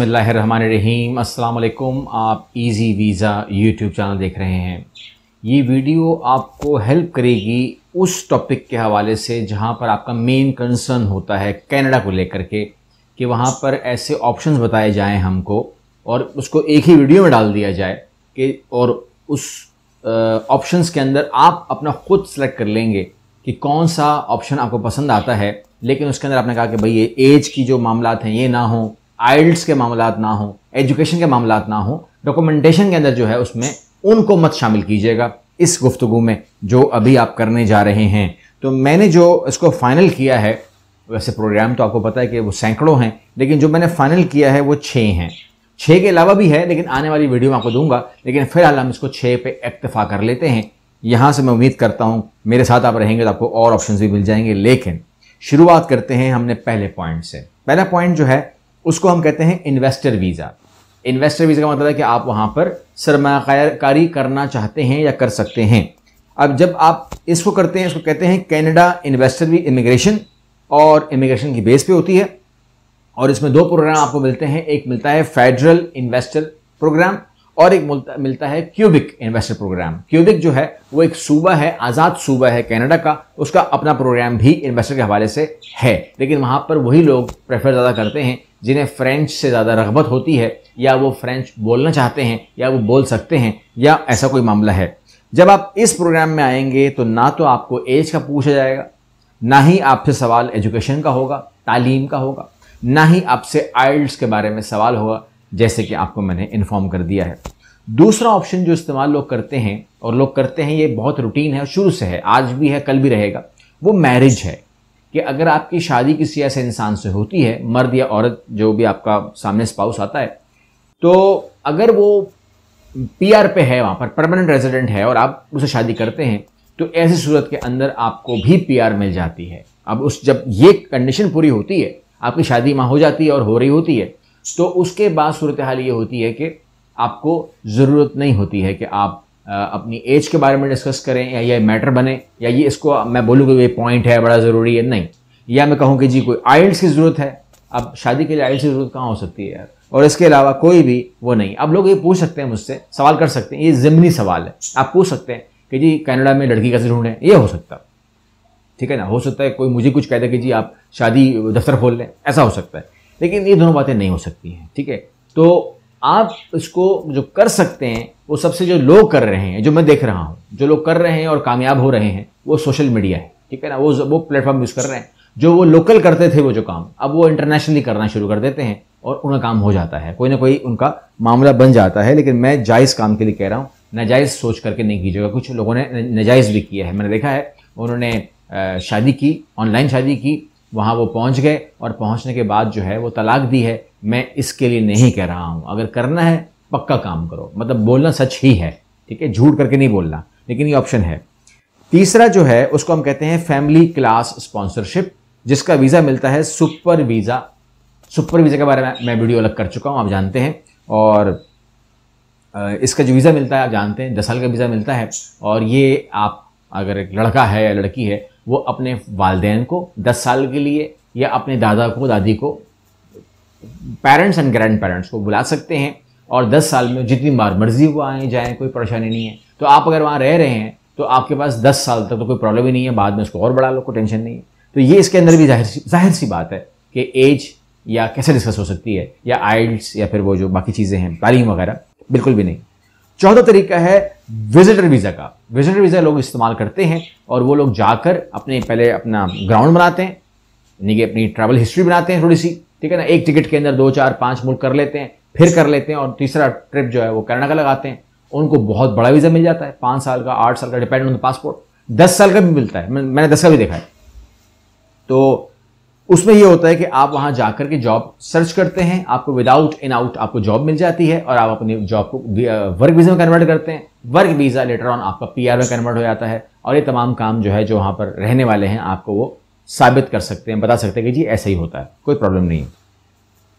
बसमीम अल्लाम आप इजी वीज़ा यूट्यूब चैनल देख रहे हैं ये वीडियो आपको हेल्प करेगी उस टॉपिक के हवाले से जहाँ पर आपका मेन कंसर्न होता है कनाडा को लेकर के कि वहाँ पर ऐसे ऑप्शंस बताए जाएं हमको और उसको एक ही वीडियो में डाल दिया जाए कि और उस ऑप्शंस के अंदर आप अपना खुद सेलेक्ट कर लेंगे कि कौन सा ऑप्शन आपको पसंद आता है लेकिन उसके अंदर आपने कहा कि भाई ये एज की जो मामला हैं ये ना हों आइल्ट्स के मामला ना हो एजुकेशन के मामला ना हो डॉक्यूमेंटेशन के अंदर जो है उसमें उनको मत शामिल कीजिएगा इस गुफ्तु में जो अभी आप करने जा रहे हैं तो मैंने जो इसको फाइनल किया है वैसे प्रोग्राम तो आपको पता है कि वो सैकड़ों हैं लेकिन जो मैंने फाइनल किया है वो छः हैं छः के अलावा भी है लेकिन आने वाली वीडियो में आपको दूंगा लेकिन फिलहाल हम इसको छः पे इतफा कर लेते हैं यहाँ से मैं उम्मीद करता हूँ मेरे साथ आप रहेंगे तो आपको और ऑप्शन भी मिल जाएंगे लेकिन शुरुआत करते हैं हमने पहले पॉइंट से पहला पॉइंट जो है उसको हम कहते हैं इन्वेस्टर वीज़ा इन्वेस्टर वीज़ा का मतलब है कि आप वहाँ पर सरमाकारी करना चाहते हैं या कर सकते हैं अब जब आप इसको करते हैं इसको कहते हैं कैनेडा इन्वेस्टर भी इमिग्रेशन और इमिग्रेशन की बेस पे होती है और इसमें दो प्रोग्राम आपको मिलते हैं एक मिलता है फेडरल इन्वेस्टर प्रोग्राम और एक मिलता है क्यूबिक इन्वेस्टर प्रोग्राम क्यूबिक जो है वो एक सूबा है आज़ाद सूबा है कनाडा का उसका अपना प्रोग्राम भी इन्वेस्टर के हवाले से है लेकिन वहाँ पर वही लोग प्रेफर ज़्यादा करते हैं जिन्हें फ्रेंच से ज़्यादा रगबत होती है या वो फ्रेंच बोलना चाहते हैं या वो बोल सकते हैं या ऐसा कोई मामला है जब आप इस प्रोग्राम में आएंगे तो ना तो आपको एज का पूछा जाएगा ना ही आपसे सवाल एजुकेशन का होगा तालीम का होगा ना ही आपसे आइल्ड्स के बारे में सवाल होगा जैसे कि आपको मैंने इन्फॉर्म कर दिया है दूसरा ऑप्शन जो इस्तेमाल लोग करते हैं और लोग करते हैं ये बहुत रूटीन है शुरू से है आज भी है कल भी रहेगा वो मैरिज है कि अगर आपकी शादी किसी ऐसे इंसान से होती है मर्द या औरत जो भी आपका सामने स्पाउस आता है तो अगर वो आर पे है वहाँ पर परमानेंट रेजिडेंट है और आप उसे शादी करते हैं तो ऐसी सूरत के अंदर आपको भी आर मिल जाती है अब उस जब ये कंडीशन पूरी होती है आपकी शादी वहाँ हो जाती है और हो रही होती है तो उसके बाद सूरत हाल ये होती है कि आपको ज़रूरत नहीं होती है कि आप अपनी एज के बारे में डिस्कस करें या ये मैटर बने या ये इसको मैं बोलूँ कि ये पॉइंट है बड़ा ज़रूरी है नहीं या मैं कहूँ कि जी कोई आइल्स की ज़रूरत है अब शादी के लिए आइल्स की ज़रूरत कहाँ हो सकती है यार और इसके अलावा कोई भी वो नहीं अब लोग ये पूछ सकते हैं मुझसे सवाल कर सकते हैं ये ज़िमनी सवाल है आप पूछ सकते हैं कि जी कनाडा में लड़की कैसे ढूंढें ये हो सकता ठीक है ना हो सकता है कोई मुझे कुछ कह दे कि जी आप शादी दफ्तर खोल लें ऐसा हो सकता है लेकिन ये दोनों बातें नहीं हो सकती हैं ठीक है तो आप इसको जो कर सकते हैं वो सबसे जो लोग कर रहे हैं जो मैं देख रहा हूँ जो लोग कर रहे हैं और कामयाब हो रहे हैं वो सोशल मीडिया है ठीक है ना वो वो प्लेटफॉर्म यूज़ कर रहे हैं जो वो लोकल करते थे वो जो काम अब वो इंटरनेशनली करना शुरू कर देते हैं और उनका काम हो जाता है कोई ना कोई उनका मामला बन जाता है लेकिन मैं जायज़ काम के लिए कह रहा हूँ नाजायज़ सोच करके नहीं कीजिएगा कुछ लोगों ने नजायज़ भी किया है मैंने देखा है उन्होंने शादी की ऑनलाइन शादी की वहाँ वो पहुँच गए और पहुँचने के बाद जो है वो तलाक दी है मैं इसके लिए नहीं कह रहा हूँ अगर करना है पक्का काम करो मतलब बोलना सच ही है ठीक है झूठ करके नहीं बोलना लेकिन ये ऑप्शन है तीसरा जो है उसको हम कहते हैं फैमिली क्लास स्पॉन्सरशिप जिसका वीज़ा मिलता है सुपर वीज़ा सुपर वीज़ा के बारे में मैं वीडियो अलग कर चुका हूँ आप जानते हैं और इसका जो वीज़ा मिलता है आप जानते हैं दस साल का वीज़ा मिलता है और ये आप अगर एक लड़का है या लड़की है वो अपने वालदेन को दस साल के लिए या अपने दादा को दादी को पेरेंट्स एंड ग्रैंड पेरेंट्स को बुला सकते हैं और दस साल में जितनी बार मर्जी वो आए जाएँ कोई परेशानी नहीं है तो आप अगर वहाँ रह रहे हैं तो आपके पास दस साल तक तो कोई प्रॉब्लम ही नहीं है बाद में उसको और बढ़ा लो कोई टेंशन नहीं है तो ये इसके अंदर भी जाहिर सी जाहिर सी बात है कि एज या कैसे डिस्कस हो सकती है या आइल्स या फिर वो जो बाकी चीज़ें हैं तालीम वगैरह बिल्कुल भी नहीं चौथा तरीका है विजिटर वीज़ा का विजिटर वीज़ा लोग इस्तेमाल करते हैं और वो लोग जाकर अपने पहले अपना ग्राउंड बनाते हैं यानी कि अपनी ट्रैवल हिस्ट्री बनाते हैं थोड़ी सी ठीक है ना एक टिकट के अंदर दो चार पाँच मुल्क कर लेते हैं फिर कर लेते हैं और तीसरा ट्रिप जो है वो कनाडा का लगाते हैं उनको बहुत बड़ा वीज़ा मिल जाता है पाँच साल का आठ साल का डिपेंड ऑन द पासपोर्ट दस साल का भी मिलता है मैंने दस का भी देखा है तो उसमें ये होता है कि आप वहां जाकर के जॉब सर्च करते हैं आपको विदाउट इन आउट आपको जॉब मिल जाती है और आप अपने जॉब को वर्क वीज़ा में कन्वर्ट करते हैं वर्क वीज़ा लेटर ऑन आपका पी में कन्वर्ट हो जाता है और ये तमाम काम जो है जो वहाँ पर रहने वाले हैं आपको वो साबित कर सकते हैं बता सकते हैं कि जी ऐसा ही होता है कोई प्रॉब्लम नहीं है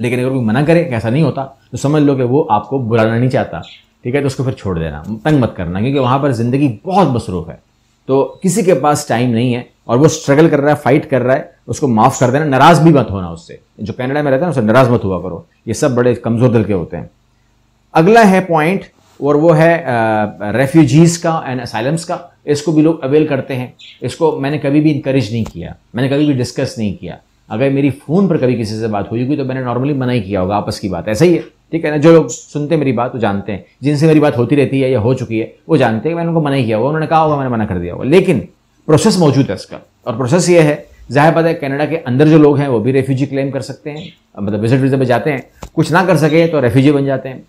लेकिन अगर कोई मना करे ऐसा नहीं होता तो समझ लो कि वो आपको बुलाना नहीं चाहता ठीक है तो उसको फिर छोड़ देना तंग मत करना क्योंकि वहाँ पर ज़िंदगी बहुत मसरूफ़ है तो किसी के पास टाइम नहीं है और वो स्ट्रगल कर रहा है फाइट कर रहा है उसको माफ़ कर देना नाराज़ भी मत होना उससे जो कैनेडा में रहता है ना उससे नाराज़ मत हुआ करो ये सब बड़े कमज़ोर दिल के होते हैं अगला है पॉइंट और वो है रेफ्यूजीज़ का एंड असाइलम्स का इसको भी लोग अवेल करते हैं इसको मैंने कभी भी इंकरेज नहीं किया मैंने कभी भी डिस्कस नहीं किया अगर मेरी फ़ोन पर कभी किसी से बात हुई होगी तो मैंने नॉर्मली मना ही किया होगा आपस की बात ऐसा ही है ठीक है ना जो लोग सुनते मेरी बात वो जानते हैं जिनसे मेरी बात होती रहती है या हो चुकी है वो जानते हैं मैंने उनको मना ही किया होगा उन्होंने कहा होगा मैंने मना कर दिया होगा लेकिन प्रोसेस मौजूद है इसका और प्रोसेस ये है जाहिर बात है कनाडा के अंदर जो लोग हैं वो भी रेफ्यूजी क्लेम कर सकते हैं मतलब विजिट वीज़ा पे जाते हैं कुछ ना कर सके तो रेफ्यूजी बन जाते हैं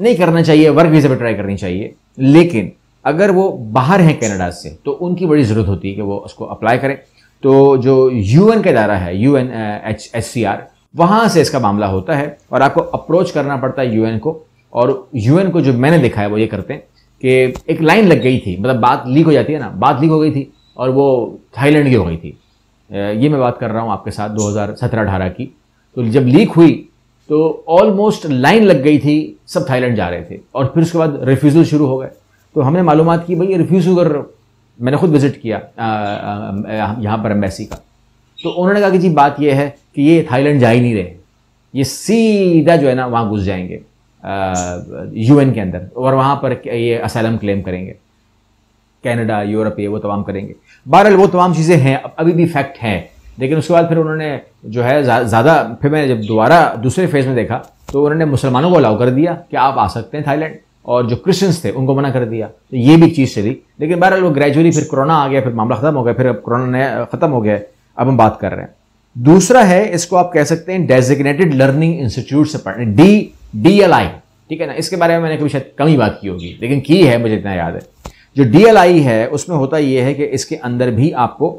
नहीं करना चाहिए वर्क वीज़ा पे ट्राई करनी चाहिए लेकिन अगर वो बाहर हैं कनाडा से तो उनकी बड़ी ज़रूरत होती है कि वो उसको अप्लाई करें तो जो यू एन का इदारा है U N H S C R वहाँ से इसका मामला होता है और आपको अप्रोच करना पड़ता है यू एन को और यू एन को जो मैंने देखा है वो ये करते हैं कि एक लाइन लग गई थी मतलब बात लीक हो जाती है ना बात लीक हो गई थी और वो थाईलैंड की हो गई थी ये मैं बात कर रहा हूँ आपके साथ 2017-18 की तो जब लीक हुई तो ऑलमोस्ट लाइन लग गई थी सब थाईलैंड जा रहे थे और फिर उसके बाद रिफ्यूज़ल शुरू हो गए तो हमने मालूम की भाई ये रिफ्यूज़ अगर मैंने खुद विज़िट किया यहाँ पर एम्बेसी का तो उन्होंने कहा कि जी बात यह है कि ये थाईलैंड जा ही नहीं रहे ये सीधा जो है ना वहाँ घुस जाएंगे यू के अंदर और वहाँ पर ये असलम क्लेम करेंगे कैनेडा यूरोप ये वो तमाम करेंगे बहरहाल वो तमाम चीज़ें हैं अभी भी फैक्ट हैं लेकिन उसके बाद फिर उन्होंने जो है ज़्यादा फिर मैंने जब दोबारा दूसरे फेज़ में देखा तो उन्होंने मुसलमानों को अलाउ कर दिया कि आप आ सकते हैं थाईलैंड और जो क्रिश्चियंस थे उनको मना कर दिया तो ये भी चीज़ चली लेकिन बहरहाल वो ग्रेजुअली फिर कोरोना आ गया फिर मामला ख़त्म हो गया फिर अब कोरोना नया ख़त्म हो गया अब हम बात कर रहे हैं दूसरा है इसको आप कह सकते हैं डेजिग्नेटेड लर्निंग इंस्टीट्यूट से पढ़ने डी डी ठीक है ना इसके बारे में मैंने कभी शायद कम ही बात की होगी लेकिन की है मुझे इतना याद है जो डी है उसमें होता यह है कि इसके अंदर भी आपको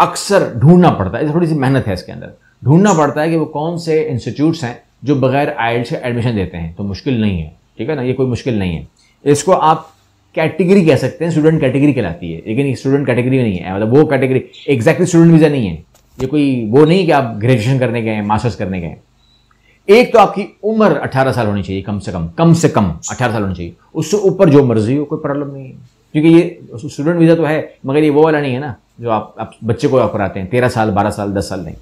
अक्सर ढूंढना पड़ता है थोड़ी सी मेहनत है इसके अंदर ढूंढना पड़ता है कि वो कौन से इंस्टीट्यूट्स हैं जो बगैर आई से एडमिशन देते हैं तो मुश्किल नहीं है ठीक है ना ये कोई मुश्किल नहीं है इसको आप कैटेगरी कह सकते हैं स्टूडेंट कैटेगरी कहलाती है लेकिन स्टूडेंट कैटेगरी नहीं है मतलब वो कैटेगरी एग्जैक्टली स्टूडेंट वीज़ा नहीं है ये कोई वो नहीं कि आप ग्रेजुएशन करने गए हैं मास्टर्स करने गए हैं एक तो आपकी उम्र 18 साल होनी चाहिए कम से कम कम से कम 18 साल होनी चाहिए उससे ऊपर जो मर्जी हो कोई प्रॉब्लम नहीं है क्योंकि ये स्टूडेंट वीज़ा तो है मगर ये वो वाला नहीं है ना जो आप, आप बच्चे को ऑफर आते हैं तेरह साल बारह साल दस साल नहीं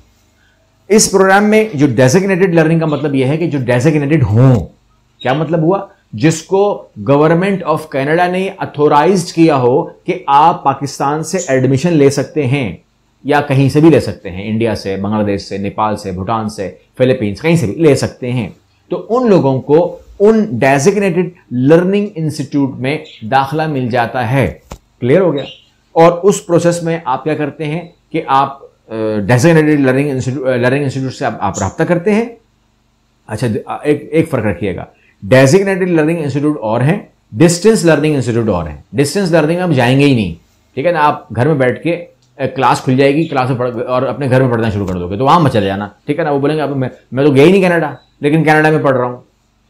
इस प्रोग्राम में जो डेजिग्नेटेड लर्निंग का मतलब यह है कि जो डेजिग्नेटेड हो क्या मतलब हुआ जिसको गवर्नमेंट ऑफ कनाडा ने अथोराइज किया हो कि आप पाकिस्तान से एडमिशन ले सकते हैं या कहीं से भी ले सकते हैं इंडिया से बांग्लादेश से नेपाल से भूटान से फिलीपींस कहीं से भी ले सकते हैं तो उन लोगों को उन डेजिग्नेटेड लर्निंग इंस्टीट्यूट में दाखला मिल जाता है क्लियर हो गया और उस प्रोसेस में आप क्या करते हैं कि आप डेजिग्नेटेड लर्निंग लर्निंग इंस्टीट्यूट से आप, आप रब्ता करते हैं अच्छा एक एक फ़र्क रखिएगा डेजिग्नेटेड लर्निंग इंस्टीट्यूट और हैं डिस्टेंस लर्निंग इंस्टीट्यूट और हैं डिस्टेंस लर्निंग आप जाएंगे ही नहीं ठीक है ना आप घर में बैठ के क्लास खुल जाएगी क्लास में पढ़ और अपने घर में पढ़ना शुरू कर दोगे तो वहाँ मचल चले जाना ठीक है ना वो बोलेंगे अब मैं मैं तो गया ही नहीं कनाडा लेकिन कनाडा में पढ़ रहा हूँ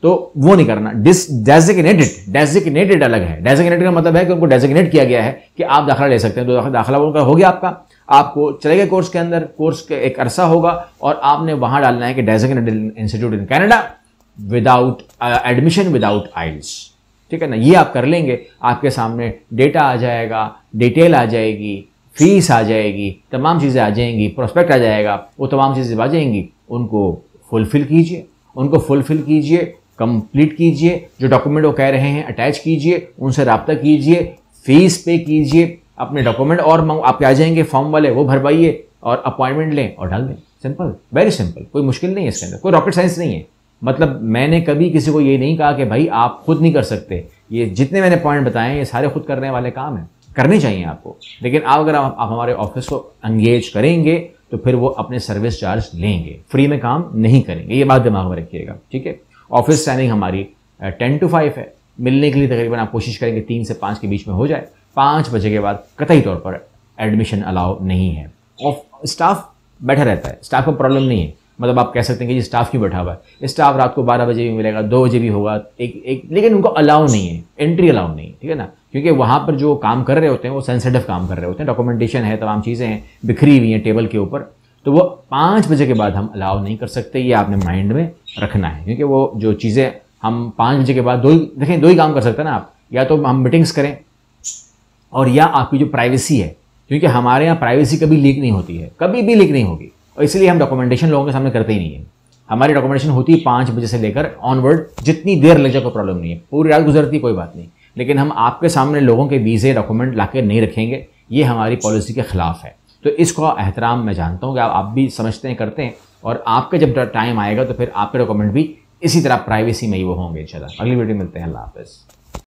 तो वो नहीं करना डिस डेजिग्नेटेड डेजिग्नेटेड अलग है डेजिग्नेटेड का मतलब है कि उनको डेजिग्नेट किया गया है कि आप दाखिला ले सकते हैं तो दाखिला उनका हो गया आपका आपको चले गए कोर्स के अंदर कोर्स का एक अरसा होगा और आपने वहाँ डालना है कि designated institute in Canada without admission without IELTS ठीक है ना ये आप कर लेंगे आपके सामने डेटा आ जाएगा डिटेल आ जाएगी फीस आ जाएगी तमाम चीज़ें आ जाएंगी प्रोस्पेक्ट आ जाएगा वो तमाम चीज़ें आ जाएंगी उनको फुलफ़िल कीजिए उनको फुलफ़िल कीजिए कंप्लीट कीजिए जो डॉक्यूमेंट वो कह रहे हैं अटैच कीजिए उनसे रबता कीजिए फीस पे कीजिए अपने डॉक्यूमेंट और आपके आ जाएंगे फॉर्म वाले वो भरवाइए और अपॉइंटमेंट लें और डाल दें सिंपल वेरी सिंपल कोई मुश्किल नहीं है इसके अंदर कोई रॉकेट साइंस नहीं है मतलब मैंने कभी किसी को ये नहीं कहा कि भाई आप खुद नहीं कर सकते ये जितने मैंने पॉइंट बताए हैं ये सारे खुद करने वाले काम हैं करने चाहिए आपको लेकिन आप अगर आप, आप हमारे ऑफिस को एंगेज करेंगे तो फिर वो अपने सर्विस चार्ज लेंगे फ्री में काम नहीं करेंगे ये बात दिमाग में रखिएगा ठीक है ऑफिस टाइमिंग हमारी टेन टू फाइव है मिलने के लिए तकरीबन आप कोशिश करेंगे तीन से पाँच के बीच में हो जाए पाँच बजे के बाद कतई तौर पर एडमिशन अलाउ नहीं है ऑफ स्टाफ बैठा रहता है स्टाफ का प्रॉब्लम नहीं है मतलब आप कह सकते हैं कि ये स्टाफ क्यों बैठा हुआ है स्टाफ रात को बारह बजे भी मिलेगा दो बजे भी होगा एक एक लेकिन उनको अलाउ नहीं है एंट्री अलाउ नहीं है ठीक है ना क्योंकि वहाँ पर जो काम कर रहे होते हैं वो सेंसिटिव काम कर रहे होते हैं डॉक्यूमेंटेशन है तमाम चीज़ें हैं बिखरी हुई हैं टेबल के ऊपर तो वो पाँच बजे के बाद हम अलाउ नहीं कर सकते ये आपने माइंड में रखना है क्योंकि वो जो चीज़ें हम पाँच बजे के बाद दो ही देखें दो ही काम कर सकते हैं ना आप या तो हम मीटिंग्स करें और या आपकी जो प्राइवेसी है क्योंकि हमारे यहाँ प्राइवेसी कभी लीक नहीं होती है कभी भी लीक नहीं होगी और इसलिए हम डॉक्यूमेंटेशन लोगों के सामने करते ही नहीं है हमारी डॉक्यूमेंटेशन होती है पाँच बजे से लेकर ऑनवर्ड जितनी देर लग जाए कोई प्रॉब्लम नहीं है पूरी रात गुजरती कोई बात नहीं लेकिन हम आपके सामने लोगों के वीज़े डॉक्यूमेंट ला नहीं रखेंगे ये हमारी पॉलिसी के ख़िलाफ़ है तो इसको एहतराम मैं जानता हूँ कि आप भी समझते हैं करते हैं और आपके जब टाइम आएगा तो फिर आपके डॉक्यूमेंट भी इसी तरह प्राइवेसी में ही वो होंगे इन अगली वीडियो मिलते हैं अल्लाह हाफ़